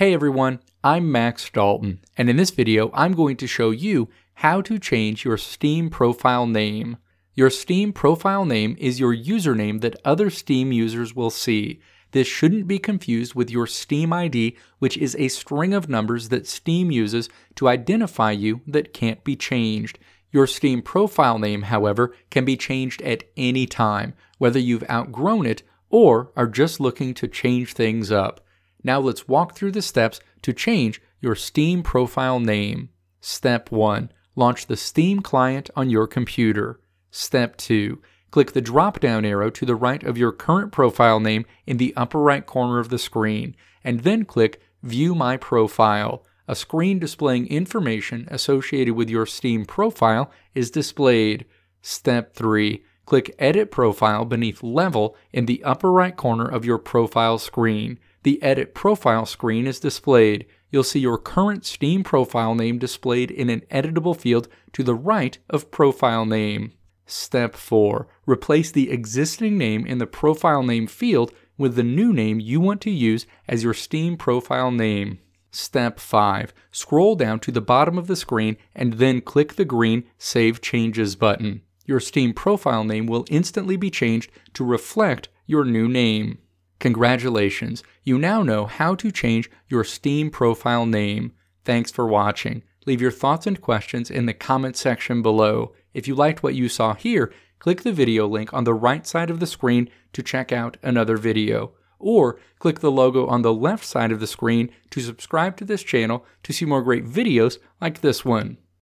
Hey everyone, I'm Max Dalton, and in this video I'm going to show you how to change your Steam profile name. Your Steam profile name is your username that other Steam users will see. This shouldn't be confused with your Steam ID, which is a string of numbers that Steam uses to identify you that can't be changed. Your Steam profile name, however, can be changed at any time, whether you've outgrown it or are just looking to change things up. Now let's walk through the steps to change your Steam profile name. Step 1. Launch the Steam client on your computer. Step 2. Click the drop down arrow to the right of your current profile name in the upper right corner of the screen, and then click View My Profile. A screen displaying information associated with your Steam profile is displayed. Step 3. Click Edit Profile beneath Level in the upper right corner of your profile screen the Edit Profile screen is displayed. You'll see your current Steam profile name displayed in an editable field to the right of Profile Name. Step 4. Replace the existing name in the Profile Name field with the new name you want to use as your Steam profile name. Step 5. Scroll down to the bottom of the screen and then click the green Save Changes button. Your Steam profile name will instantly be changed to reflect your new name. Congratulations, you now know how to change your Steam profile name. Thanks for watching. Leave your thoughts and questions in the comment section below. If you liked what you saw here, click the video link on the right side of the screen to check out another video. Or click the logo on the left side of the screen to subscribe to this channel to see more great videos like this one.